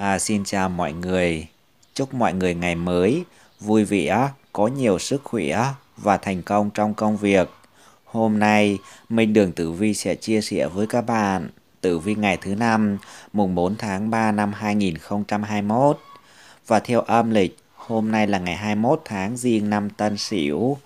À, xin chào mọi người, chúc mọi người ngày mới vui vẻ, có nhiều sức khỏe và thành công trong công việc. Hôm nay, Minh Đường Tử Vi sẽ chia sẻ với các bạn Tử Vi ngày thứ năm, mùng 4 tháng 3 năm 2021. Và theo âm lịch, hôm nay là ngày 21 tháng riêng năm Tân Sửu.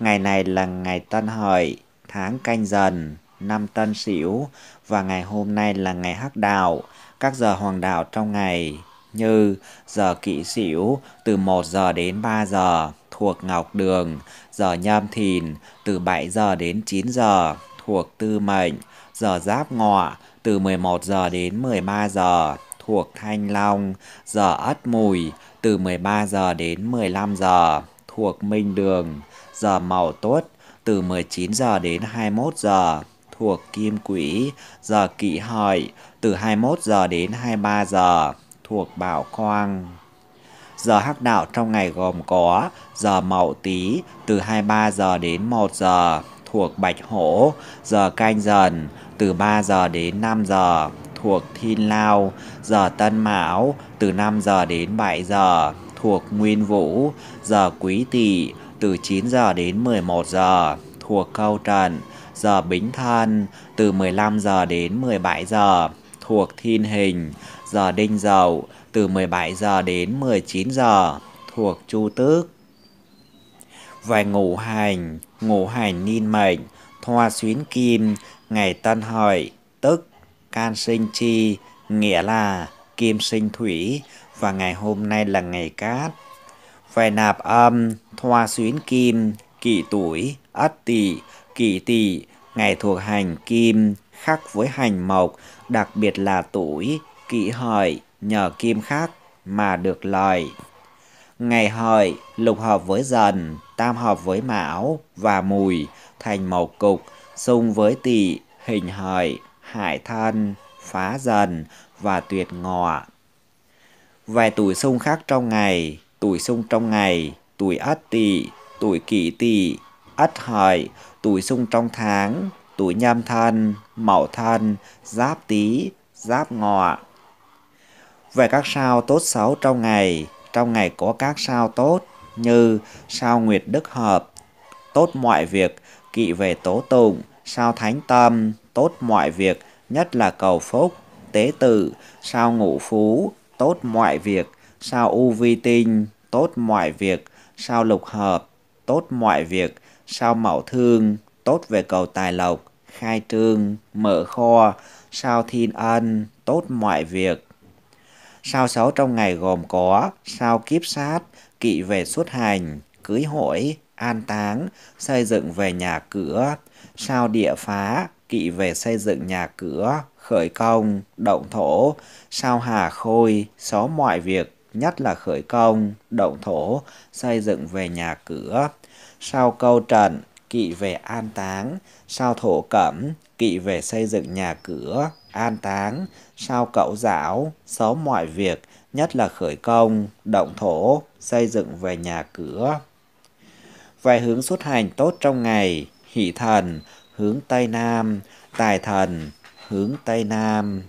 Ngày này là ngày Tân Hợi, tháng Canh Dần, năm Tân Sửu và ngày hôm nay là ngày Hắc Đạo, các giờ hoàng đạo trong ngày như giờ kỵ sửu từ 1 giờ đến 3 giờ thuộc ngọc đường, giờ nhâm thìn từ 7 giờ đến 9 giờ thuộc tư mệnh, giờ giáp ngọ từ 11 giờ đến 13 giờ thuộc thanh long, giờ ất mùi từ 13 giờ đến 15 giờ thuộc minh đường, giờ mậu tuất từ 19 giờ đến 21 giờ thuộc kim quỹ, giờ kỵ hợi từ 21 giờ đến 23 giờ thuộc Bảo Quang. Giờ hắc đạo trong ngày gồm có giờ Mậu Tý từ 23 giờ đến 1 giờ thuộc Bạch Hổ, giờ Canh Dần từ 3 giờ đến 5 giờ thuộc Thiên Lao, giờ Tân Mão từ 5 giờ đến 7 giờ thuộc Nguyên Vũ, giờ Quý Tỵ từ 9 giờ đến 11 giờ thuộc Câu Trần, giờ Bính Thân từ 15 giờ đến 17 giờ thuộc Thiên Hình, giờ Đinh Dậu từ 17 giờ đến 19 giờ thuộc Chu Tước. Về ngũ hành, ngũ hành niên mệnh, thoa xuyến kim, ngày tân hợi, tức can sinh chi, nghĩa là kim sinh thủy và ngày hôm nay là ngày cát. Về nạp âm, thoa xuyến kim, kỷ tuổi, ất tỵ, kỷ tỵ, ngày thuộc hành kim, khác với hành mộc đặc biệt là tuổi, kỵ hợi, nhờ kim khắc mà được lời. Ngày hợi lục hợp với dần, tam hợp với mão và mùi thành màu cục, xung với tỵ, hình hợi, hải thân, phá dần và tuyệt ngọ. Vài tuổi xung khác trong ngày, tuổi xung trong ngày, tuổi ất tỵ, tuổi kỷ tỵ, ất hợi, tuổi xung trong tháng, tuổi nhâm thân, mậu thân, giáp tý, giáp ngọ. Về các sao tốt xấu trong ngày, trong ngày có các sao tốt như sao nguyệt đức hợp, tốt mọi việc, kỵ về tố tụng, sao thánh tâm, tốt mọi việc, nhất là cầu phúc, tế tự, sao ngũ phú, tốt mọi việc, sao u vi tinh, tốt mọi việc, sao lục hợp, tốt mọi việc, sao mậu thương, tốt về cầu tài lộc, khai trương, mở kho, sao thiên ân, tốt mọi việc. Sao xấu trong ngày gồm có sao kiếp sát, kỵ về xuất hành, cưới hỏi, an táng, xây dựng về nhà cửa, sao địa phá, kỵ về xây dựng nhà cửa, khởi công, động thổ, sao hà khôi, xó mọi việc, nhất là khởi công, động thổ, xây dựng về nhà cửa, sao câu trận, kỵ về an táng, sao thổ cẩm, kỵ về xây dựng nhà cửa, an táng, sao cậu giáo, xấu mọi việc, nhất là khởi công, động thổ, xây dựng về nhà cửa. Về hướng xuất hành tốt trong ngày, hỷ thần, hướng Tây Nam, tài thần, hướng Tây Nam.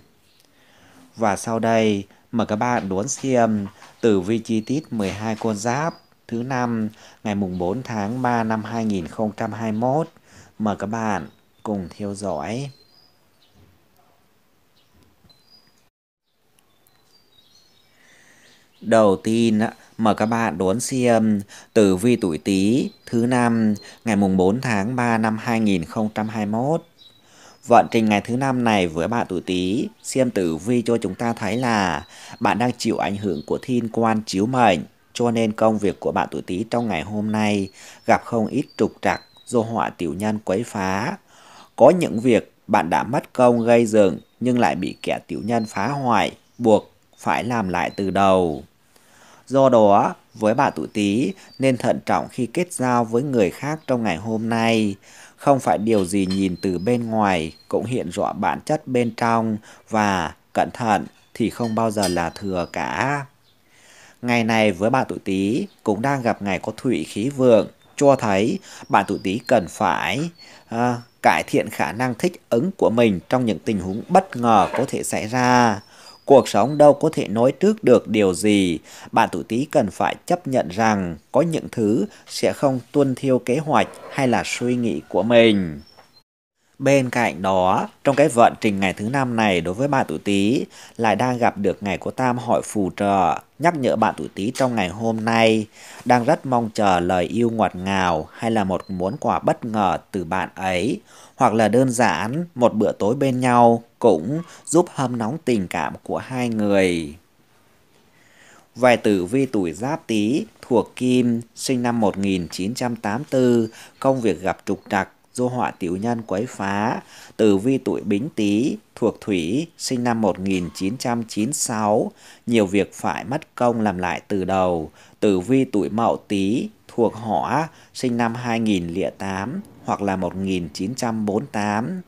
Và sau đây, mời các bạn đốn xem tử vi chi tiết 12 con giáp thứ năm ngày mùng 4 tháng 3 năm 2021. Mời các bạn cùng theo dõi. Đầu tiên, mời các bạn đón xem tử vi tuổi Tý thứ năm ngày mùng 4 tháng 3 năm 2021. Vận trình ngày thứ năm này với bạn tuổi Tý, xem tử vi cho chúng ta thấy là bạn đang chịu ảnh hưởng của thiên quan chiếu mệnh. Cho nên công việc của bạn tuổi Tý trong ngày hôm nay gặp không ít trục trặc do họa tiểu nhân quấy phá. Có những việc bạn đã mất công gây dựng nhưng lại bị kẻ tiểu nhân phá hoại, buộc phải làm lại từ đầu. Do đó, với bạn tuổi Tý nên thận trọng khi kết giao với người khác trong ngày hôm nay. Không phải điều gì nhìn từ bên ngoài cũng hiện rõ bản chất bên trong và cẩn thận thì không bao giờ là thừa cả. Ngày này với bạn tuổi Tý cũng đang gặp ngày có thủy khí vượng, cho thấy bạn tuổi Tý cần phải à, cải thiện khả năng thích ứng của mình trong những tình huống bất ngờ có thể xảy ra. Cuộc sống đâu có thể nói trước được điều gì, bạn tuổi Tý cần phải chấp nhận rằng có những thứ sẽ không tuân theo kế hoạch hay là suy nghĩ của mình. Bên cạnh đó, trong cái vận trình ngày thứ năm này đối với bạn tuổi Tý lại đang gặp được ngày của Tam hội phù trợ, nhắc nhở bạn tuổi Tý trong ngày hôm nay đang rất mong chờ lời yêu ngọt ngào hay là một món quà bất ngờ từ bạn ấy, hoặc là đơn giản một bữa tối bên nhau cũng giúp hâm nóng tình cảm của hai người. vài tử vi tuổi Giáp Tý thuộc Kim, sinh năm 1984, công việc gặp trục trặc do họa tiểu nhân quấy phá, tử vi tuổi bính tý, thuộc thủy, sinh năm 1996, nhiều việc phải mất công làm lại từ đầu, tử vi tuổi mậu tý, thuộc hỏa, sinh năm 2008 hoặc là 1948.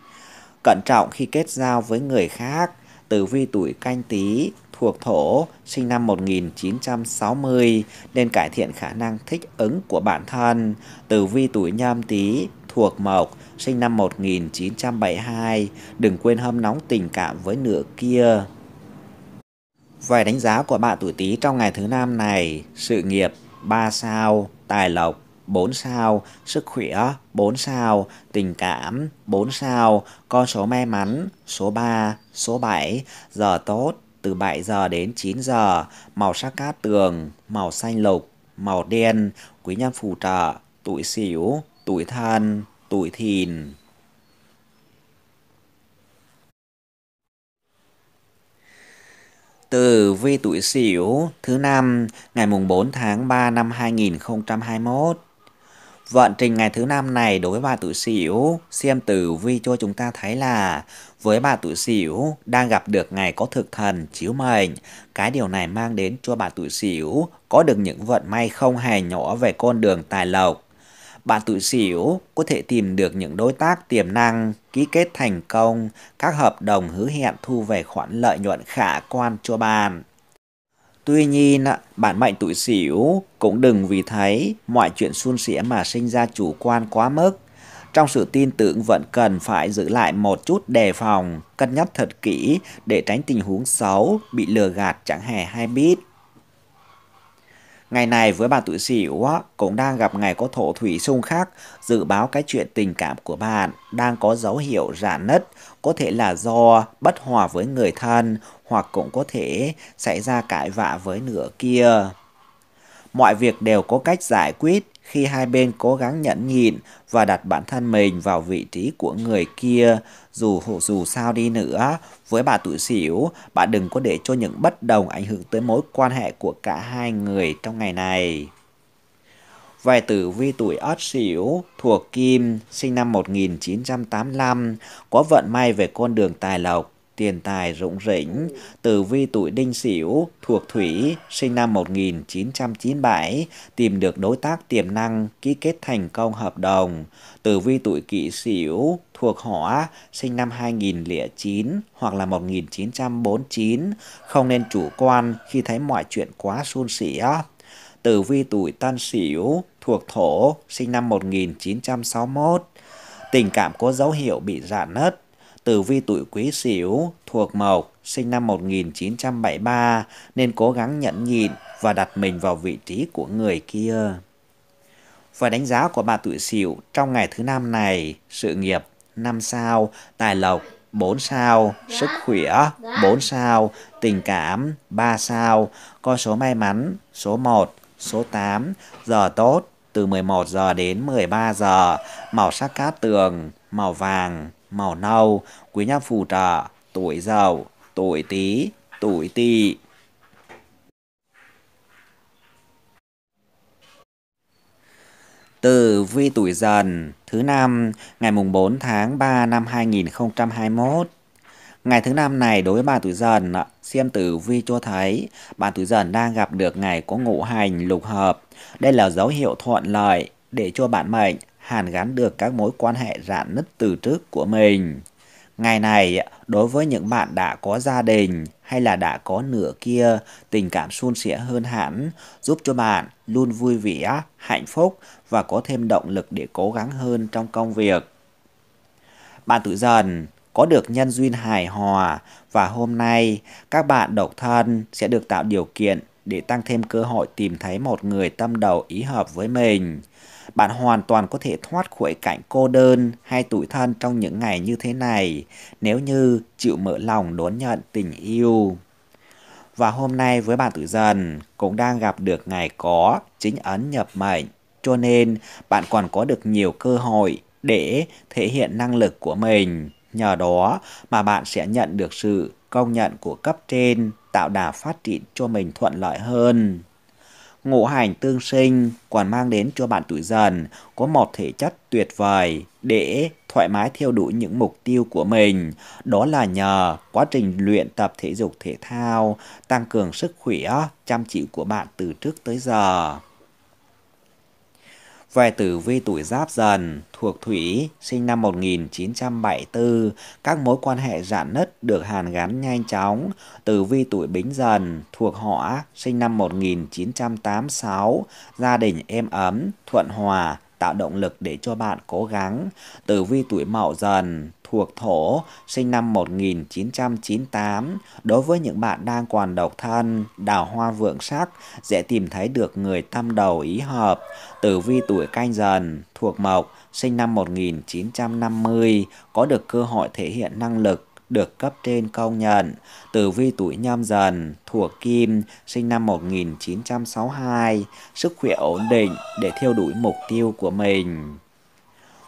Cẩn trọng khi kết giao với người khác, tử vi tuổi canh tý, thuộc thổ, sinh năm 1960 nên cải thiện khả năng thích ứng của bản thân. Tử vi tuổi nhâm tý Thuộc Mộc, sinh năm 1972, đừng quên hâm nóng tình cảm với nửa kia. Vài đánh giá của bạn tuổi Tý trong ngày thứ năm này, sự nghiệp 3 sao, tài lộc 4 sao, sức khỏe 4 sao, tình cảm 4 sao, con số may mắn số 3, số 7, giờ tốt từ 7 giờ đến 9 giờ, màu sắc cát tường, màu xanh lục, màu đen, quý nhân phù trợ, tuổi sửu, tuổi thân, tuổi thìn. Từ vi tuổi Sửu thứ năm ngày mùng 4 tháng 3 năm 2021. Vận trình ngày thứ năm này đối với bà tuổi Sửu, xem tử vi cho chúng ta thấy là với bà tuổi Sửu đang gặp được ngày có thực thần chiếu mệnh, cái điều này mang đến cho bà tuổi Sửu có được những vận may không hề nhỏ về con đường tài lộc bạn tuổi Sửu có thể tìm được những đối tác tiềm năng, ký kết thành công các hợp đồng hứa hẹn thu về khoản lợi nhuận khả quan cho bạn. Tuy nhiên, bản mệnh tuổi Sửu cũng đừng vì thấy mọi chuyện suôn sẻ mà sinh ra chủ quan quá mức. Trong sự tin tưởng vẫn cần phải giữ lại một chút đề phòng, cân nhắc thật kỹ để tránh tình huống xấu, bị lừa gạt chẳng hề hay biết. Ngày này với bạn tuổi Sửu cũng đang gặp ngày có thổ thủy xung khắc, dự báo cái chuyện tình cảm của bạn đang có dấu hiệu rạn nứt, có thể là do bất hòa với người thân hoặc cũng có thể xảy ra cãi vã với nửa kia. Mọi việc đều có cách giải quyết, khi hai bên cố gắng nhẫn nhịn và đặt bản thân mình vào vị trí của người kia dù dù sao đi nữa với bà tuổi xỉu bạn đừng có để cho những bất đồng ảnh hưởng tới mối quan hệ của cả hai người trong ngày này vài tử vi tuổi Ất Sửu thuộc Kim, sinh năm 1985, có vận may về con đường tài lộc, tiền tài rủng rỉnh, tử vi tuổi đinh sửu thuộc thủy, sinh năm 1997, tìm được đối tác tiềm năng, ký kết thành công hợp đồng. Tử vi tuổi kỷ sửu thuộc hỏa, sinh năm 2009 hoặc là 1949, không nên chủ quan khi thấy mọi chuyện quá suôn sẻ. Tử vi tuổi tân sửu thuộc thổ, sinh năm 1961, tình cảm có dấu hiệu bị rạn nứt tử vi tuổi quý sửu thuộc mộc, sinh năm 1973 nên cố gắng nhẫn nhịn và đặt mình vào vị trí của người kia. Và đánh giá của bà tuổi sửu trong ngày thứ năm này, sự nghiệp 5 sao, tài lộc 4 sao, sức khỏe 4 sao, tình cảm 3 sao, con số may mắn số 1, số 8, giờ tốt từ 11 giờ đến 13 giờ, màu sắc cát tường, màu vàng màu nâu, quý nhân phù trợ, tuổi giàu, tuổi tí, tuổi tỵ. từ vi tuổi dần, thứ năm, ngày mùng 4 tháng 3 năm 2021. Ngày thứ năm này đối với bạn tuổi dần, xem tử vi cho thấy bạn tuổi dần đang gặp được ngày có ngũ hành lục hợp. Đây là dấu hiệu thuận lợi để cho bạn mệnh hàn gắn được các mối quan hệ rạn nứt từ trước của mình. Ngày này, đối với những bạn đã có gia đình hay là đã có nửa kia, tình cảm suôn sẻ hơn hẳn, giúp cho bạn luôn vui vẻ, hạnh phúc và có thêm động lực để cố gắng hơn trong công việc. Bạn tự dần có được nhân duyên hài hòa và hôm nay các bạn độc thân sẽ được tạo điều kiện để tăng thêm cơ hội tìm thấy một người tâm đầu ý hợp với mình bạn hoàn toàn có thể thoát khỏi cảnh cô đơn hay tủi thân trong những ngày như thế này nếu như chịu mở lòng đón nhận tình yêu. Và hôm nay với bạn tuổi dần cũng đang gặp được ngày có chính ấn nhập mệnh. Cho nên bạn còn có được nhiều cơ hội để thể hiện năng lực của mình. Nhờ đó mà bạn sẽ nhận được sự công nhận của cấp trên tạo đà phát triển cho mình thuận lợi hơn. Ngũ hành tương sinh còn mang đến cho bạn tuổi dần có một thể chất tuyệt vời để thoải mái theo đuổi những mục tiêu của mình. Đó là nhờ quá trình luyện tập thể dục thể thao, tăng cường sức khỏe, chăm chỉ của bạn từ trước tới giờ về tử vi tuổi giáp dần, thuộc thủy, sinh năm 1974, các mối quan hệ rạn nứt được hàn gắn nhanh chóng. Tử vi tuổi bính dần, thuộc hỏa, sinh năm 1986, gia đình êm ấm, thuận hòa, tạo động lực để cho bạn cố gắng. Tử vi tuổi mậu dần, thuộc Thổ, sinh năm 1998. Đối với những bạn đang còn độc thân, đào hoa vượng sắc, dễ tìm thấy được người tâm đầu ý hợp. Tử vi tuổi canh dần, thuộc Mộc, sinh năm 1950, có được cơ hội thể hiện năng lực, được cấp trên công nhận. Tử vi tuổi nhâm dần, thuộc kim, sinh năm 1962, sức khỏe ổn định để theo đuổi mục tiêu của mình.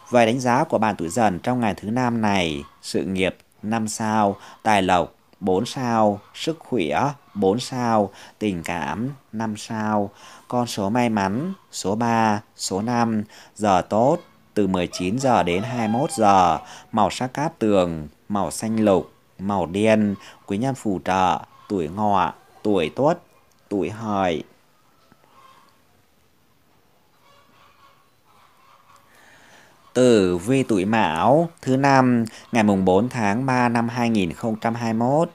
Về đánh giá của bạn tuổi dần trong ngày thứ năm này, sự nghiệp 5 sao, tài lộc 4 sao, sức khỏe 4 sao, tình cảm 5 sao, con số may mắn số 3, số 5, giờ tốt từ 19 giờ đến 21 giờ, màu sắc cát tường, màu xanh lục, màu đen, quý nhân phù trợ, tuổi ngọ, tuổi tuất, tuổi hợi. Tử vi tuổi Mão thứ năm ngày mùng 4 tháng 3 năm 2021.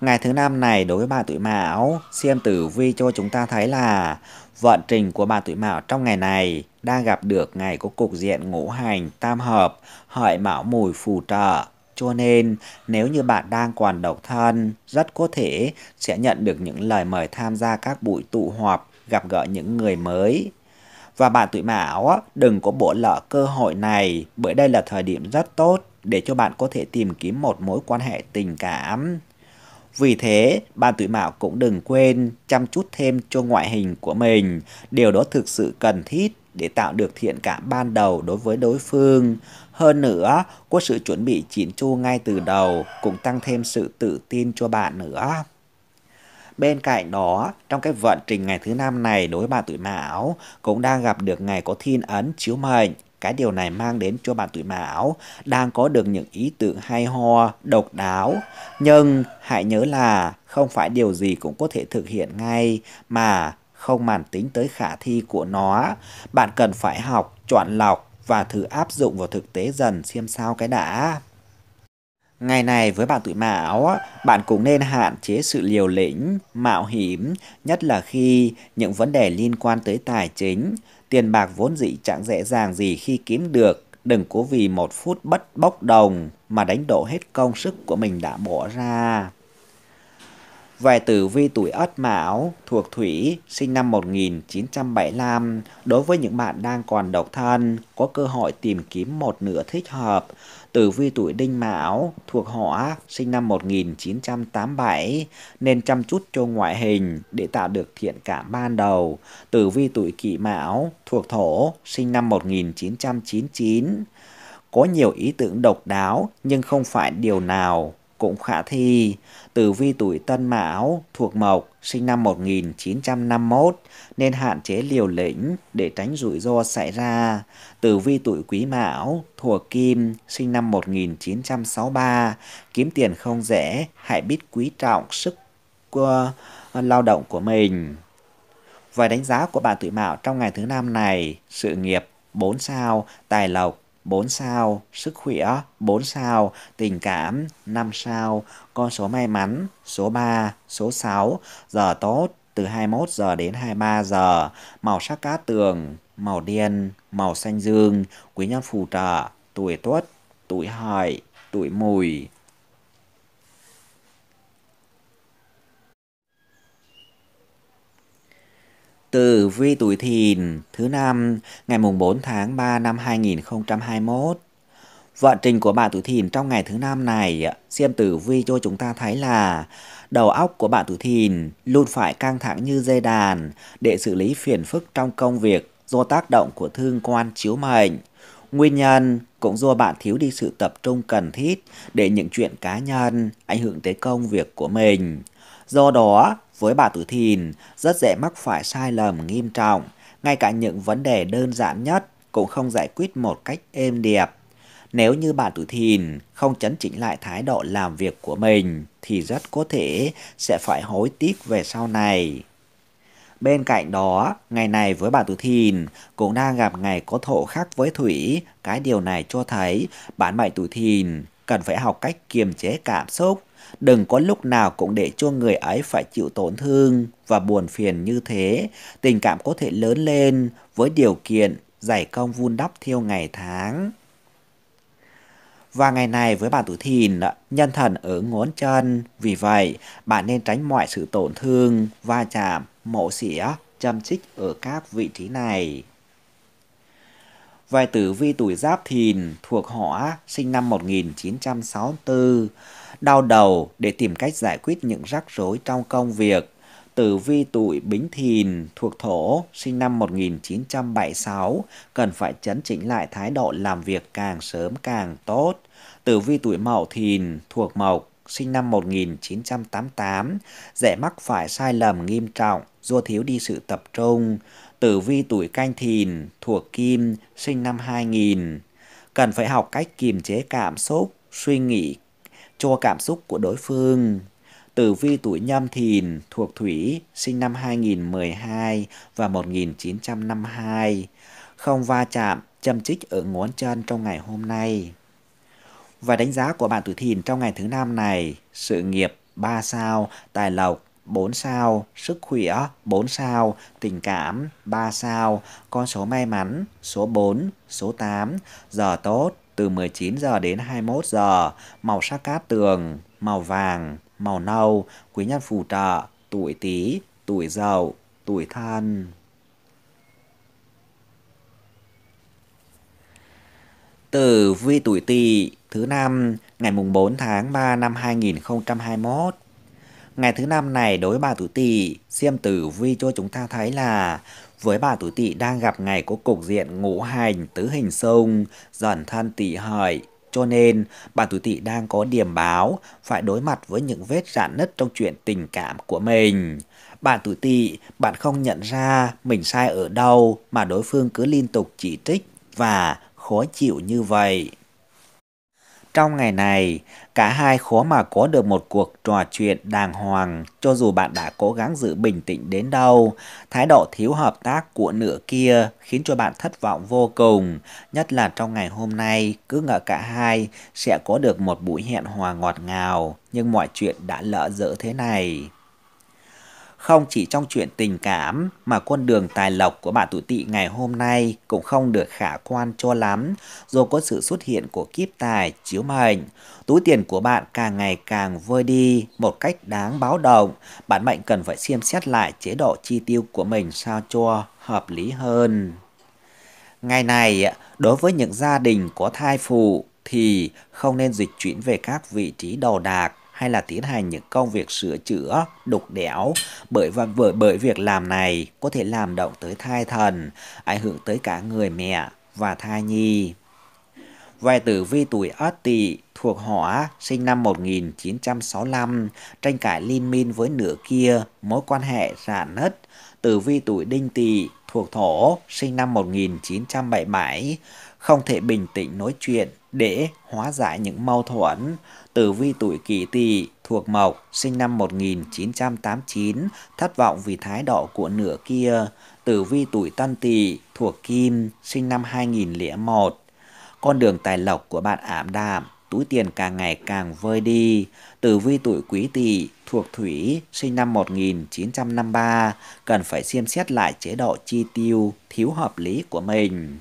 Ngày thứ năm này đối với bà tuổi Mão, xem tử vi cho chúng ta thấy là vận trình của bà tuổi Mão trong ngày này đang gặp được ngày có cục diện ngũ hành tam hợp, hợi Mão mùi phù trợ. Cho nên, nếu như bạn đang còn độc thân, rất có thể sẽ nhận được những lời mời tham gia các buổi tụ họp, gặp gỡ những người mới, và bạn tuổi mão á, đừng có bỏ lỡ cơ hội này bởi đây là thời điểm rất tốt để cho bạn có thể tìm kiếm một mối quan hệ tình cảm. Vì thế, bạn tuổi mão cũng đừng quên chăm chút thêm cho ngoại hình của mình. Điều đó thực sự cần thiết để tạo được thiện cảm ban đầu đối với đối phương. Hơn nữa, có sự chuẩn bị chỉn chu ngay từ đầu cũng tăng thêm sự tự tin cho bạn nữa. Bên cạnh đó, trong cái vận trình ngày thứ năm này đối với bạn tuổi Mão cũng đang gặp được ngày có thiên ấn chiếu mệnh. Cái điều này mang đến cho bạn tuổi Mão đang có được những ý tưởng hay ho, độc đáo. Nhưng hãy nhớ là không phải điều gì cũng có thể thực hiện ngay mà không màn tính tới khả thi của nó. Bạn cần phải học, chọn lọc và thử áp dụng vào thực tế dần xem sao cái đã. Ngày này với bạn tuổi mão, bạn cũng nên hạn chế sự liều lĩnh, mạo hiểm, nhất là khi những vấn đề liên quan tới tài chính, tiền bạc vốn dĩ chẳng dễ dàng gì khi kiếm được. Đừng cố vì một phút bất bốc đồng mà đánh đổ hết công sức của mình đã bỏ ra. Về tử vi tuổi Ất Mão thuộc Thủy sinh năm 1975, đối với những bạn đang còn độc thân, có cơ hội tìm kiếm một nửa thích hợp, Tử vi tuổi Đinh Mão thuộc họ sinh năm 1987 nên chăm chút cho ngoại hình để tạo được thiện cảm ban đầu. Tử vi tuổi Kỷ Mão thuộc thổ sinh năm 1999 có nhiều ý tưởng độc đáo nhưng không phải điều nào cũng khả thi. Tử vi tuổi Tân Mão thuộc Mộc, sinh năm 1951 nên hạn chế liều lĩnh để tránh rủi ro xảy ra. Tử vi tuổi Quý Mão thuộc Kim, sinh năm 1963, kiếm tiền không dễ, hãy biết quý trọng sức của ờ, lao động của mình. Vài đánh giá của bạn tuổi Mão trong ngày thứ năm này, sự nghiệp 4 sao, tài lộc 4 sao, sức khỏe 4 sao, tình cảm 5 sao, con số may mắn số 3, số 6, giờ tốt từ 21 giờ đến 23 giờ, màu sắc cát tường, màu đen, màu xanh dương, quý nhân phù trợ, tuổi tuất, tuổi hợi, tuổi mùi. Tử vi tuổi thìn thứ năm ngày mùng 4 tháng 3 năm 2021. Vận trình của bạn tuổi thìn trong ngày thứ năm này, xem tử vi cho chúng ta thấy là đầu óc của bạn tuổi thìn luôn phải căng thẳng như dây đàn để xử lý phiền phức trong công việc do tác động của thương quan chiếu mệnh. Nguyên nhân cũng do bạn thiếu đi sự tập trung cần thiết để những chuyện cá nhân ảnh hưởng tới công việc của mình. Do đó, với bà Tử Thìn, rất dễ mắc phải sai lầm nghiêm trọng, ngay cả những vấn đề đơn giản nhất cũng không giải quyết một cách êm đẹp Nếu như bà Tử Thìn không chấn chỉnh lại thái độ làm việc của mình thì rất có thể sẽ phải hối tiếc về sau này. Bên cạnh đó, ngày này với bà Tử Thìn cũng đang gặp ngày có thổ khắc với Thủy. Cái điều này cho thấy bản mệnh Tử Thìn cần phải học cách kiềm chế cảm xúc Đừng có lúc nào cũng để cho người ấy phải chịu tổn thương và buồn phiền như thế. Tình cảm có thể lớn lên với điều kiện giải công vun đắp theo ngày tháng. Và ngày này với bạn tuổi thìn, nhân thần ở ngón chân. Vì vậy, bạn nên tránh mọi sự tổn thương, va chạm, mổ xỉa, châm chích ở các vị trí này. Vài tử vi tuổi giáp thìn thuộc họ sinh năm 1964 đau đầu để tìm cách giải quyết những rắc rối trong công việc. Tử vi tuổi Bính Thìn thuộc thổ sinh năm 1976 cần phải chấn chỉnh lại thái độ làm việc càng sớm càng tốt. Tử vi tuổi Mậu Thìn thuộc Mộc sinh năm 1988 dễ mắc phải sai lầm nghiêm trọng do thiếu đi sự tập trung. Tử vi tuổi Canh Thìn thuộc Kim sinh năm 2000 cần phải học cách kiềm chế cảm xúc, suy nghĩ cho cảm xúc của đối phương. Tử vi tuổi nhâm thìn thuộc thủy, sinh năm 2012 và 1952. Không va chạm, châm chích ở ngón chân trong ngày hôm nay. Và đánh giá của bạn tuổi thìn trong ngày thứ năm này, sự nghiệp 3 sao, tài lộc 4 sao, sức khỏe 4 sao, tình cảm 3 sao, con số may mắn số 4, số 8, giờ tốt từ 19 giờ đến 21 giờ, màu sắc cát tường, màu vàng, màu nâu, quý nhân phù trợ, tuổi Tý, tuổi Dậu, tuổi Thân. Tử vi tuổi Tỵ thứ năm ngày mùng 4 tháng 3 năm 2021. Ngày thứ năm này đối bà tuổi Tỵ, xem tử vi cho chúng ta thấy là với bà tuổi tỵ đang gặp ngày có cục diện ngũ hành tứ hình xung, dần thân tỵ hợi. Cho nên, bà tuổi tỵ đang có điểm báo phải đối mặt với những vết rạn nứt trong chuyện tình cảm của mình. Bạn tuổi tỵ, bạn không nhận ra mình sai ở đâu mà đối phương cứ liên tục chỉ trích và khó chịu như vậy. Trong ngày này, cả hai khó mà có được một cuộc trò chuyện đàng hoàng cho dù bạn đã cố gắng giữ bình tĩnh đến đâu. Thái độ thiếu hợp tác của nửa kia khiến cho bạn thất vọng vô cùng, nhất là trong ngày hôm nay cứ ngờ cả hai sẽ có được một buổi hẹn hòa ngọt ngào nhưng mọi chuyện đã lỡ dở thế này. Không chỉ trong chuyện tình cảm mà con đường tài lộc của bạn tuổi tỵ ngày hôm nay cũng không được khả quan cho lắm do có sự xuất hiện của kiếp tài chiếu mệnh. Túi tiền của bạn càng ngày càng vơi đi một cách đáng báo động. Bạn mệnh cần phải xem xét lại chế độ chi tiêu của mình sao cho hợp lý hơn. Ngày này, đối với những gia đình có thai phụ thì không nên dịch chuyển về các vị trí đầu đạc hay là tiến hành những công việc sửa chữa, đục đẽo. Bởi và bởi, bởi việc làm này có thể làm động tới thai thần, ảnh hưởng tới cả người mẹ và thai nhi. Vài tử vi tuổi Ất Tỵ thuộc Hỏa, sinh năm 1965, tranh cãi liên minh với nửa kia, mối quan hệ rạn nứt. Tử vi tuổi Đinh Tỵ thuộc Thổ, sinh năm 1977, không thể bình tĩnh nói chuyện để hóa giải những mâu thuẫn tử vi tuổi kỷ tỵ thuộc mộc, sinh năm 1989, thất vọng vì thái độ của nửa kia. Tử vi tuổi tân tỵ thuộc kim, sinh năm 2001. Con đường tài lộc của bạn ảm đạm, túi tiền càng ngày càng vơi đi. Tử vi tuổi quý tỵ thuộc thủy, sinh năm 1953, cần phải xem xét lại chế độ chi tiêu thiếu hợp lý của mình.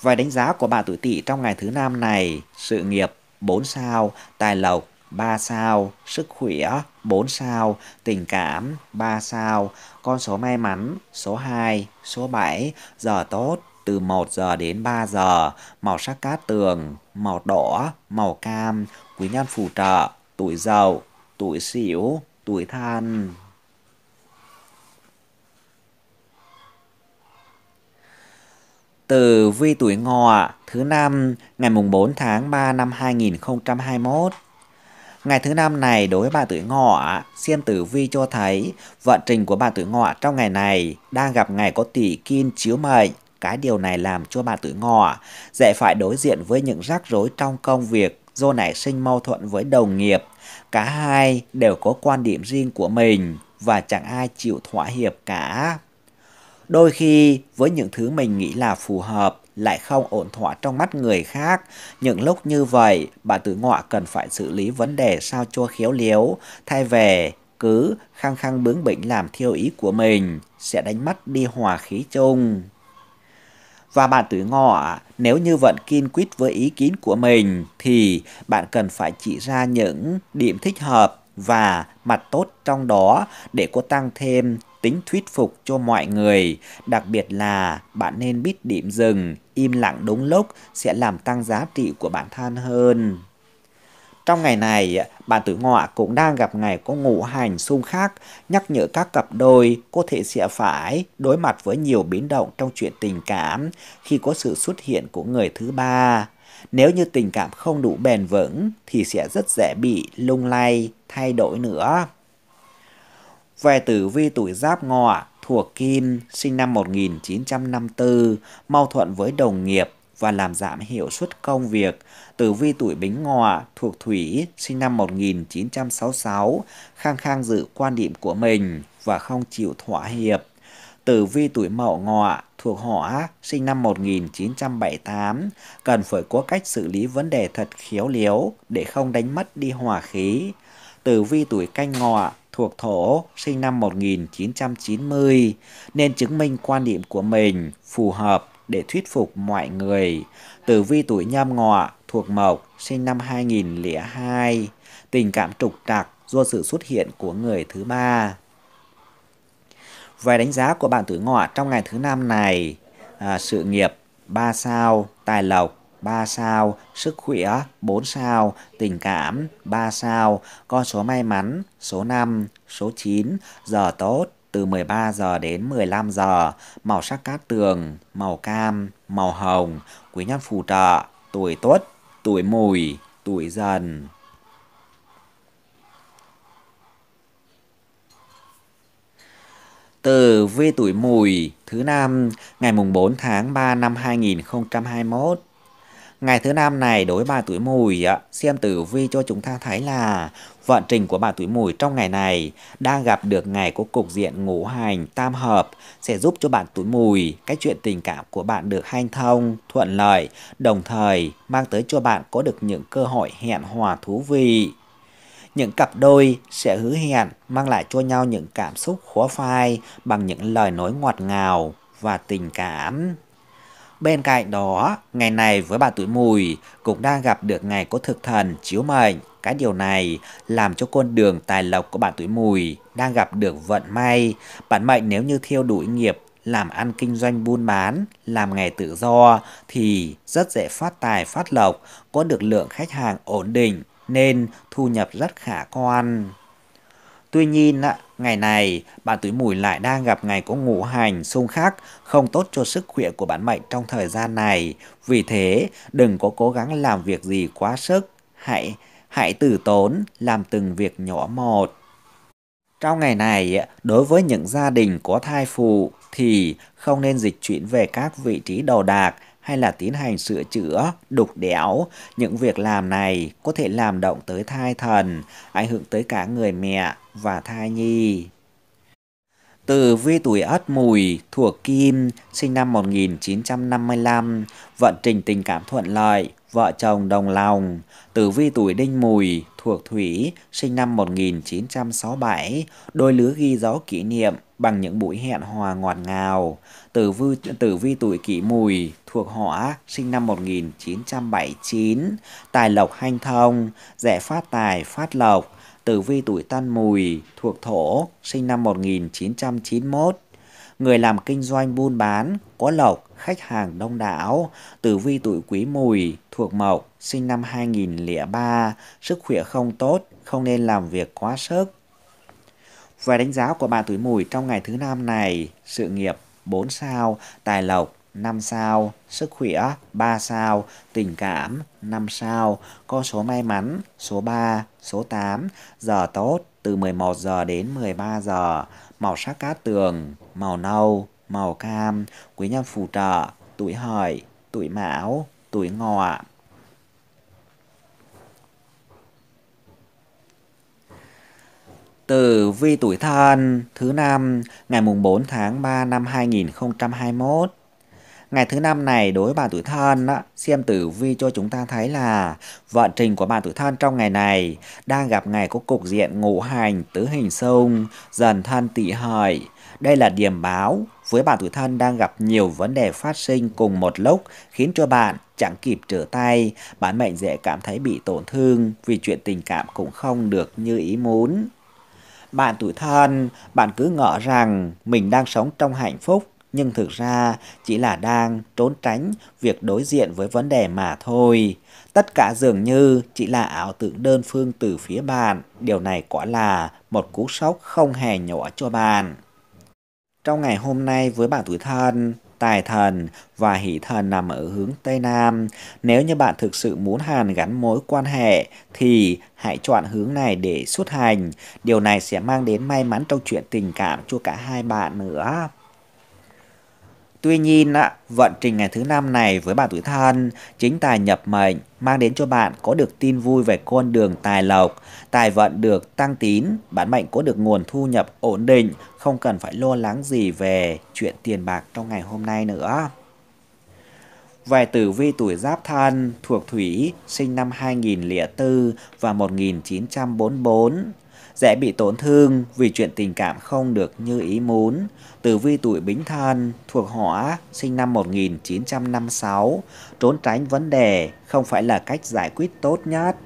Vài đánh giá của bạn tuổi tỵ trong ngày thứ năm này, sự nghiệp 4 sao, tài lộc 3 sao, sức khỏe 4 sao, tình cảm 3 sao, con số may mắn số 2, số 7, giờ tốt từ 1 giờ đến 3 giờ, màu sắc cát tường, màu đỏ, màu cam, quý nhân phù trợ, tuổi giàu tuổi xỉu, tuổi than. từ vi tuổi ngọ thứ năm ngày mùng 4 tháng 3 năm 2021. Ngày thứ năm này đối với bà tuổi ngọ, xem tử vi cho thấy vận trình của bà tuổi ngọ trong ngày này đang gặp ngày có tỷ kim chiếu mệnh. Cái điều này làm cho bà tuổi ngọ dễ phải đối diện với những rắc rối trong công việc do nảy sinh mâu thuẫn với đồng nghiệp. Cả hai đều có quan điểm riêng của mình và chẳng ai chịu thỏa hiệp cả. Đôi khi với những thứ mình nghĩ là phù hợp lại không ổn thỏa trong mắt người khác. Những lúc như vậy, bà tử ngọa cần phải xử lý vấn đề sao cho khéo léo, thay về cứ khăng khăng bướng bỉnh làm thiêu ý của mình sẽ đánh mất đi hòa khí chung. Và bạn tử ngọ, nếu như vẫn kiên quyết với ý kiến của mình thì bạn cần phải chỉ ra những điểm thích hợp và mặt tốt trong đó để có tăng thêm tính thuyết phục cho mọi người. Đặc biệt là bạn nên biết điểm dừng, im lặng đúng lúc sẽ làm tăng giá trị của bản thân hơn. Trong ngày này, bạn tử ngọ cũng đang gặp ngày có ngũ hành xung khắc, nhắc nhở các cặp đôi có thể sẽ phải đối mặt với nhiều biến động trong chuyện tình cảm khi có sự xuất hiện của người thứ ba. Nếu như tình cảm không đủ bền vững thì sẽ rất dễ bị lung lay, thay đổi nữa. Về tử vi tuổi giáp ngọ thuộc kim sinh năm 1954, mâu thuẫn với đồng nghiệp và làm giảm hiệu suất công việc. Tử vi tuổi bính ngọ thuộc thủy sinh năm 1966, khang khang giữ quan điểm của mình và không chịu thỏa hiệp. Tử vi tuổi mậu ngọ thuộc hỏa sinh năm 1978 cần phải có cách xử lý vấn đề thật khéo léo để không đánh mất đi hòa khí. Tử vi tuổi canh ngọ thuộc thổ, sinh năm 1990, nên chứng minh quan điểm của mình phù hợp để thuyết phục mọi người. Tử vi tuổi nhâm ngọ, thuộc mộc, sinh năm 2002, tình cảm trục trặc do sự xuất hiện của người thứ ba. Về đánh giá của bạn tuổi ngọ trong ngày thứ năm này, à, sự nghiệp 3 sao, tài lộc 3 sao, sức khỏe 4 sao, tình cảm 3 sao, con số may mắn số 5, số 9, giờ tốt từ 13 giờ đến 15 giờ, màu sắc cát tường, màu cam, màu hồng, quý nhân phù trợ, tuổi tuất, tuổi mùi, tuổi dần. từ vi tuổi mùi thứ năm ngày mùng 4 tháng 3 năm 2021 Ngày thứ năm này đối bà tuổi mùi xem tử vi cho chúng ta thấy là vận trình của bà tuổi mùi trong ngày này đang gặp được ngày của cục diện ngũ hành tam hợp sẽ giúp cho bạn tuổi mùi cái chuyện tình cảm của bạn được hanh thông, thuận lợi, đồng thời mang tới cho bạn có được những cơ hội hẹn hòa thú vị. Những cặp đôi sẽ hứa hẹn mang lại cho nhau những cảm xúc khó phai bằng những lời nói ngọt ngào và tình cảm. Bên cạnh đó, ngày này với bà tuổi mùi cũng đang gặp được ngày có thực thần chiếu mệnh. Cái điều này làm cho con đường tài lộc của bạn tuổi mùi đang gặp được vận may. bạn mệnh nếu như theo đuổi nghiệp làm ăn kinh doanh buôn bán, làm nghề tự do thì rất dễ phát tài phát lộc, có được lượng khách hàng ổn định nên thu nhập rất khả quan. Tuy nhiên, ngày này bạn tuổi mùi lại đang gặp ngày có ngũ hành xung khắc không tốt cho sức khỏe của bản mệnh trong thời gian này. Vì thế, đừng có cố gắng làm việc gì quá sức. Hãy hãy từ tốn làm từng việc nhỏ một. Trong ngày này, đối với những gia đình có thai phụ thì không nên dịch chuyển về các vị trí đầu đạc hay là tiến hành sửa chữa, đục đẽo. Những việc làm này có thể làm động tới thai thần, ảnh hưởng tới cả người mẹ và thai nhi. Từ vi tuổi ất mùi thuộc kim, sinh năm 1955, vận trình tình cảm thuận lợi, vợ chồng đồng lòng, tử vi tuổi đinh mùi, thuộc thủy, sinh năm 1967, đôi lứa ghi dấu kỷ niệm bằng những buổi hẹn hòa ngọt ngào. Tử vi, tử vi tuổi kỷ mùi, thuộc hỏa, sinh năm 1979, tài lộc hanh thông, dễ phát tài phát lộc. Tử vi tuổi tân mùi, thuộc thổ, sinh năm 1991, người làm kinh doanh buôn bán, có lộc, khách hàng đông đảo. Tử vi tuổi quý mùi, thuộc mộc, sinh năm 2003, sức khỏe không tốt, không nên làm việc quá sức. Và đánh giá của bạn tuổi mùi trong ngày thứ năm này, sự nghiệp 4 sao, tài lộc 5 sao, sức khỏe 3 sao, tình cảm 5 sao, con số may mắn số 3, số 8, giờ tốt từ 11 giờ đến 13 giờ, màu sắc cát tường, màu nâu, màu cam quý nhân phù trợ tuổi hợi, tuổi mão, tuổi ngọ. từ vi tuổi thân thứ năm ngày mùng 4 tháng 3 năm 2021. Ngày thứ năm này đối với bà tuổi thân á, xem tử vi cho chúng ta thấy là vận trình của bà tuổi thân trong ngày này đang gặp ngày có cục diện ngũ hành tứ hình xung dần thân tỵ hợi. Đây là điểm báo với bạn tuổi thân đang gặp nhiều vấn đề phát sinh cùng một lúc khiến cho bạn chẳng kịp trở tay, bạn mệnh dễ cảm thấy bị tổn thương vì chuyện tình cảm cũng không được như ý muốn. Bạn tuổi thân, bạn cứ ngỡ rằng mình đang sống trong hạnh phúc nhưng thực ra chỉ là đang trốn tránh việc đối diện với vấn đề mà thôi. Tất cả dường như chỉ là ảo tưởng đơn phương từ phía bạn. Điều này quả là một cú sốc không hề nhỏ cho bạn. Trong ngày hôm nay với bạn tuổi thân, tài thần và hỷ thần nằm ở hướng Tây Nam. Nếu như bạn thực sự muốn hàn gắn mối quan hệ thì hãy chọn hướng này để xuất hành. Điều này sẽ mang đến may mắn trong chuyện tình cảm cho cả hai bạn nữa. Tuy nhiên, vận trình ngày thứ năm này với bạn tuổi thân chính tài nhập mệnh mang đến cho bạn có được tin vui về con đường tài lộc, tài vận được tăng tín, bản mệnh có được nguồn thu nhập ổn định, không cần phải lo lắng gì về chuyện tiền bạc trong ngày hôm nay nữa. Về tử vi tuổi Giáp Thân, thuộc Thủy, sinh năm 2004 và 1944, dễ bị tổn thương vì chuyện tình cảm không được như ý muốn. Tử vi tuổi Bính Thân thuộc hỏa sinh năm 1956, trốn tránh vấn đề không phải là cách giải quyết tốt nhất.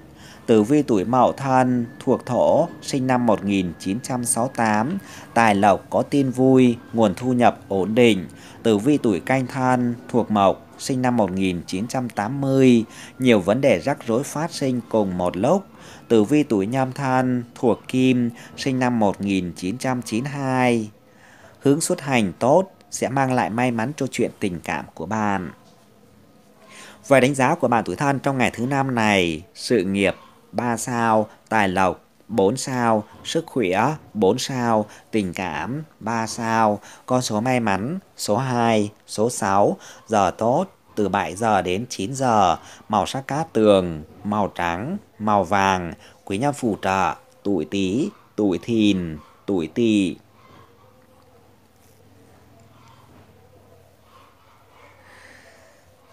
Tử vi tuổi Mậu Thân thuộc Thổ, sinh năm 1968, tài lộc có tin vui, nguồn thu nhập ổn định. Tử vi tuổi Canh Thân thuộc Mộc, sinh năm 1980, nhiều vấn đề rắc rối phát sinh cùng một lúc. Tử vi tuổi nhâm thân thuộc kim, sinh năm 1992. Hướng xuất hành tốt sẽ mang lại may mắn cho chuyện tình cảm của bạn. Về đánh giá của bạn tuổi thân trong ngày thứ năm này, sự nghiệp 3 sao, tài lộc 4 sao, sức khỏe 4 sao, tình cảm 3 sao, con số may mắn số 2, số 6, giờ tốt từ 7 giờ đến 9 giờ, màu sắc cát tường, màu trắng, màu vàng, quý nhân phù trợ, tuổi tý, tuổi thìn, tuổi tỵ.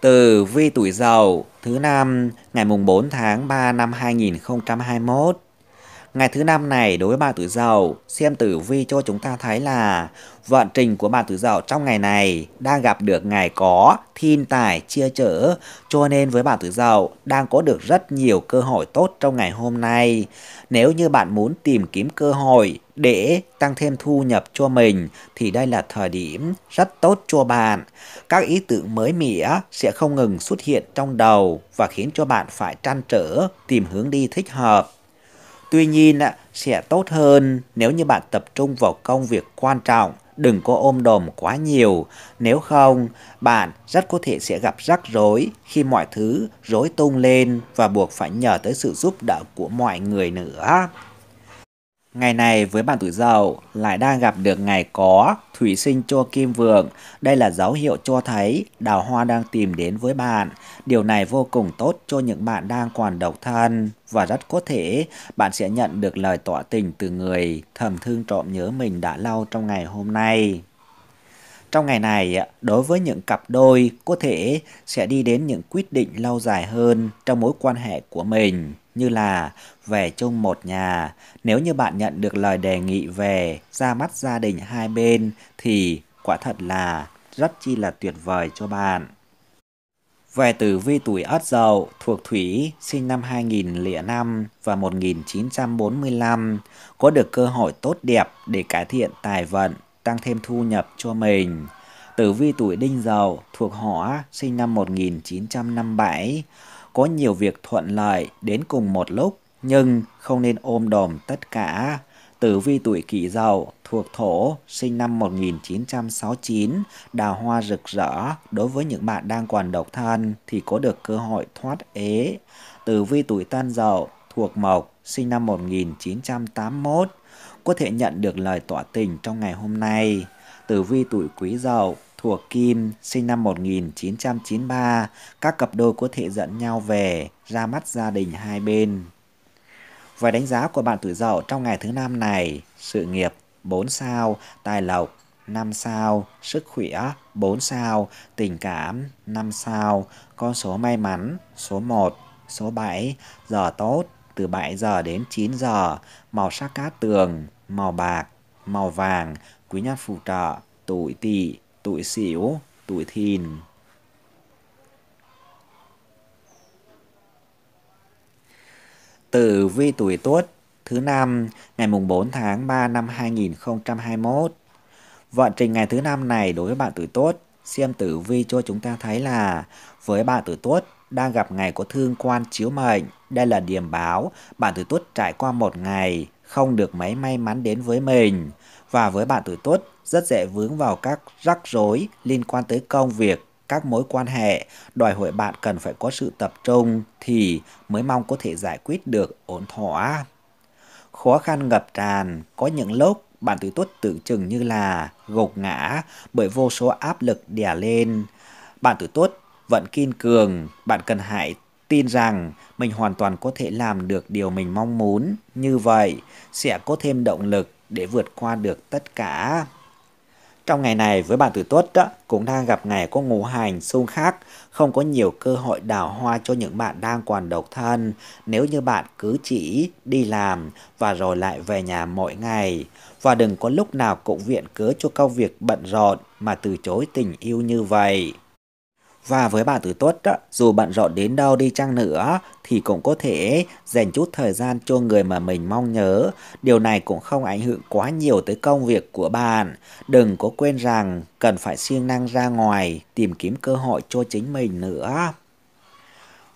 Từ vi tuổi dậu thứ năm ngày mùng 4 tháng 3 năm 2021 Ngày thứ năm này đối với bà tuổi Dậu, xem tử vi cho chúng ta thấy là vận trình của bà tuổi Dậu trong ngày này đang gặp được ngày có thiên tài chia chở, cho nên với bà tuổi Dậu đang có được rất nhiều cơ hội tốt trong ngày hôm nay. Nếu như bạn muốn tìm kiếm cơ hội để tăng thêm thu nhập cho mình thì đây là thời điểm rất tốt cho bạn. Các ý tưởng mới mẻ sẽ không ngừng xuất hiện trong đầu và khiến cho bạn phải trăn trở tìm hướng đi thích hợp. Tuy nhiên sẽ tốt hơn nếu như bạn tập trung vào công việc quan trọng, đừng có ôm đồm quá nhiều. Nếu không, bạn rất có thể sẽ gặp rắc rối khi mọi thứ rối tung lên và buộc phải nhờ tới sự giúp đỡ của mọi người nữa. Ngày này với bạn tuổi dậu lại đang gặp được ngày có thủy sinh cho kim vượng. Đây là dấu hiệu cho thấy đào hoa đang tìm đến với bạn. Điều này vô cùng tốt cho những bạn đang còn độc thân và rất có thể bạn sẽ nhận được lời tỏ tình từ người thầm thương trộm nhớ mình đã lâu trong ngày hôm nay. Trong ngày này, đối với những cặp đôi có thể sẽ đi đến những quyết định lâu dài hơn trong mối quan hệ của mình như là về chung một nhà. Nếu như bạn nhận được lời đề nghị về ra mắt gia đình hai bên thì quả thật là rất chi là tuyệt vời cho bạn. Về tử vi tuổi Ất Dậu thuộc Thủy sinh năm 2005 và 1945 có được cơ hội tốt đẹp để cải thiện tài vận, tăng thêm thu nhập cho mình. Tử vi tuổi Đinh Dậu thuộc Hỏa sinh năm 1957 có nhiều việc thuận lợi đến cùng một lúc, nhưng không nên ôm đồm tất cả. Tử vi tuổi kỷ dậu thuộc thổ, sinh năm 1969, đào hoa rực rỡ. Đối với những bạn đang còn độc thân thì có được cơ hội thoát ế. Tử vi tuổi tân dậu thuộc mộc, sinh năm 1981, có thể nhận được lời tỏ tình trong ngày hôm nay. Tử vi tuổi quý dậu Thủa Kim sinh năm 1993, các cặp đôi có thể dẫn nhau về, ra mắt gia đình hai bên. vài đánh giá của bạn tuổi Dậu trong ngày thứ năm này, sự nghiệp 4 sao, tài lộc 5 sao, sức khỏe 4 sao, tình cảm 5 sao, con số may mắn số 1, số 7, giờ tốt từ 7 giờ đến 9 giờ, màu sắc cát tường, màu bạc, màu vàng, quý nhân phù trợ, tuổi tỵ tuổi xỉu, tuổi thìn. Tử vi tuổi tuất thứ năm ngày mùng 4 tháng 3 năm 2021. Vận trình ngày thứ năm này đối với bạn tuổi tuất, xem tử vi cho chúng ta thấy là với bạn tuổi tuất đang gặp ngày có thương quan chiếu mệnh, đây là điểm báo bạn tuổi tuất trải qua một ngày không được mấy may mắn đến với mình và với bạn tuổi tuất rất dễ vướng vào các rắc rối liên quan tới công việc, các mối quan hệ, đòi hỏi bạn cần phải có sự tập trung thì mới mong có thể giải quyết được ổn thỏa. Khó khăn ngập tràn, có những lúc bạn tuổi tuất tưởng chừng như là gục ngã bởi vô số áp lực đè lên. Bạn tuổi tuất vẫn kiên cường, bạn cần hãy tin rằng mình hoàn toàn có thể làm được điều mình mong muốn. Như vậy sẽ có thêm động lực để vượt qua được tất cả. Trong ngày này với bạn tuổi Tuất cũng đang gặp ngày có ngũ hành xung khắc, không có nhiều cơ hội đào hoa cho những bạn đang còn độc thân nếu như bạn cứ chỉ đi làm và rồi lại về nhà mỗi ngày. Và đừng có lúc nào cũng viện cớ cho công việc bận rộn mà từ chối tình yêu như vậy. Và với bạn tuổi Tuất, dù bận rộn đến đâu đi chăng nữa thì cũng có thể dành chút thời gian cho người mà mình mong nhớ. Điều này cũng không ảnh hưởng quá nhiều tới công việc của bạn. Đừng có quên rằng cần phải siêng năng ra ngoài, tìm kiếm cơ hội cho chính mình nữa.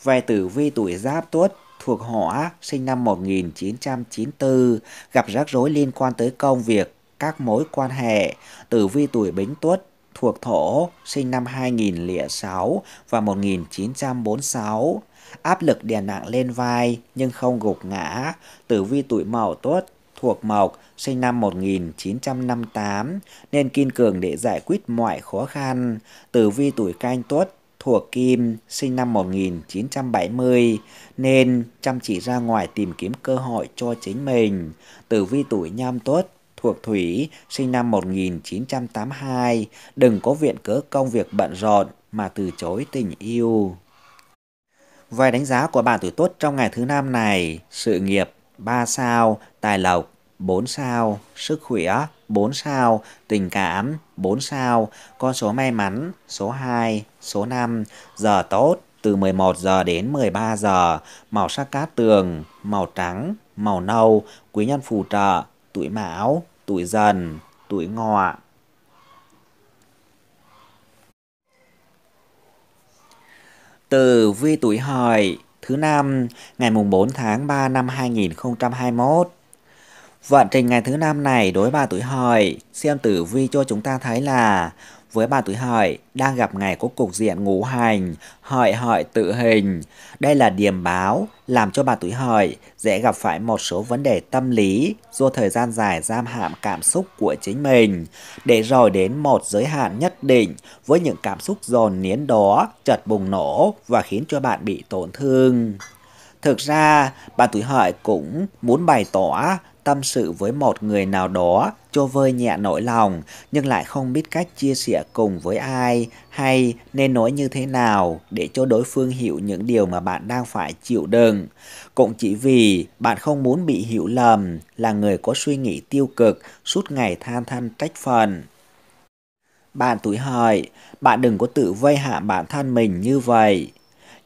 Về tử vi tuổi giáp tuất thuộc họ sinh năm 1994 gặp rắc rối liên quan tới công việc các mối quan hệ tử vi tuổi bính tuất thuộc thổ sinh năm 2006 và 1946. Áp lực đè nặng lên vai nhưng không gục ngã. Tử vi tuổi mậu tuất thuộc mộc sinh năm 1958 nên kiên cường để giải quyết mọi khó khăn. Tử vi tuổi canh tuất thuộc Kim, sinh năm 1970, nên chăm chỉ ra ngoài tìm kiếm cơ hội cho chính mình. Tử vi tuổi nhâm tuất thuộc Thủy, sinh năm 1982, đừng có viện cớ công việc bận rộn mà từ chối tình yêu. Vài đánh giá của bạn tuổi tuất trong ngày thứ năm này, sự nghiệp 3 sao, tài lộc 4 sao, sức khỏe 4 sao, tình cảm 4 sao, con số may mắn số 2, số 5, giờ tốt từ 11 giờ đến 13 giờ, màu sắc cát tường, màu trắng, màu nâu, quý nhân phù trợ, tuổi mão, tuổi dần, tuổi ngọ. Từ vi tuổi hợi thứ năm ngày mùng 4 tháng 3 năm 2021. Vận trình ngày thứ năm này đối ba tuổi hợi, xem tử vi cho chúng ta thấy là với bà tuổi hợi đang gặp ngày có cục diện ngũ hành, hợi hợi tự hình. Đây là điềm báo làm cho bà tuổi hợi dễ gặp phải một số vấn đề tâm lý do thời gian dài giam hãm cảm xúc của chính mình, để rồi đến một giới hạn nhất định với những cảm xúc dồn nén đó chợt bùng nổ và khiến cho bạn bị tổn thương. Thực ra, bà tuổi hợi cũng muốn bày tỏ tâm sự với một người nào đó cho vơi nhẹ nỗi lòng nhưng lại không biết cách chia sẻ cùng với ai hay nên nói như thế nào để cho đối phương hiểu những điều mà bạn đang phải chịu đựng. Cũng chỉ vì bạn không muốn bị hiểu lầm là người có suy nghĩ tiêu cực suốt ngày than than trách phần. Bạn tuổi hợi, bạn đừng có tự vây hạ bản thân mình như vậy.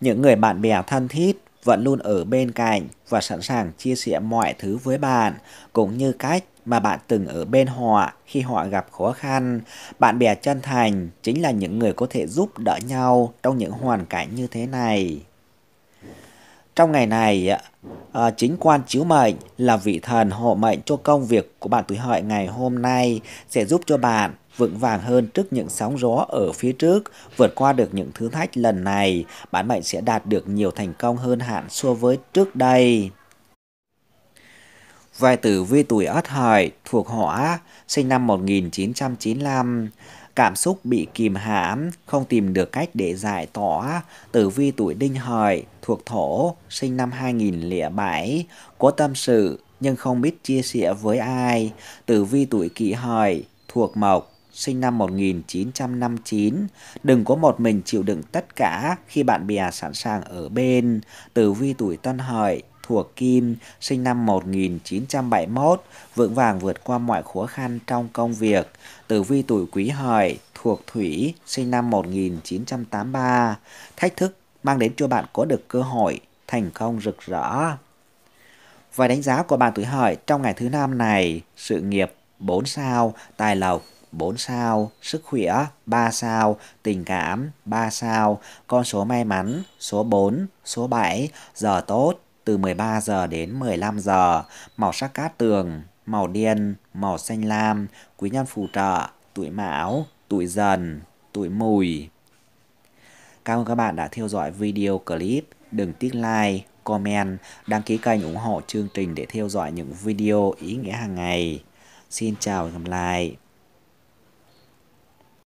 Những người bạn bè thân thiết vẫn luôn ở bên cạnh và sẵn sàng chia sẻ mọi thứ với bạn, cũng như cách mà bạn từng ở bên họ khi họ gặp khó khăn. Bạn bè chân thành chính là những người có thể giúp đỡ nhau trong những hoàn cảnh như thế này. Trong ngày này, ờ, chính quan chiếu mệnh là vị thần hộ mệnh cho công việc của bạn tuổi hợi ngày hôm nay sẽ giúp cho bạn vững vàng hơn trước những sóng gió ở phía trước, vượt qua được những thử thách lần này, bạn mệnh sẽ đạt được nhiều thành công hơn hạn so với trước đây. Về tử vi tuổi Ất Hợi thuộc Hỏa, sinh năm 1995, cảm xúc bị kìm hãm, không tìm được cách để giải tỏa. Tử vi tuổi Đinh Hợi thuộc Thổ, sinh năm 2007, có tâm sự nhưng không biết chia sẻ với ai. Tử vi tuổi Kỷ Hợi thuộc Mộc, sinh năm 1959, đừng có một mình chịu đựng tất cả khi bạn bè sẵn sàng ở bên. Tử vi tuổi Tân Hợi, thuộc Kim, sinh năm 1971, vững vàng vượt qua mọi khó khăn trong công việc. Tử vi tuổi Quý Hợi, thuộc Thủy, sinh năm 1983, thách thức mang đến cho bạn có được cơ hội thành công rực rỡ. Vài đánh giá của bạn tuổi hợi trong ngày thứ năm này, sự nghiệp 4 sao, tài lộc 4 sao, sức khỏe 3 sao, tình cảm 3 sao, con số may mắn số 4, số 7, giờ tốt từ 13 giờ đến 15 giờ, màu sắc cát tường, màu đen, màu xanh lam, quý nhân phù trợ, tuổi mão, tuổi dần, tuổi mùi. Cảm ơn các bạn đã theo dõi video clip. Đừng tiếc like, comment, đăng ký kênh ủng hộ chương trình để theo dõi những video ý nghĩa hàng ngày. Xin chào và hẹn gặp lại.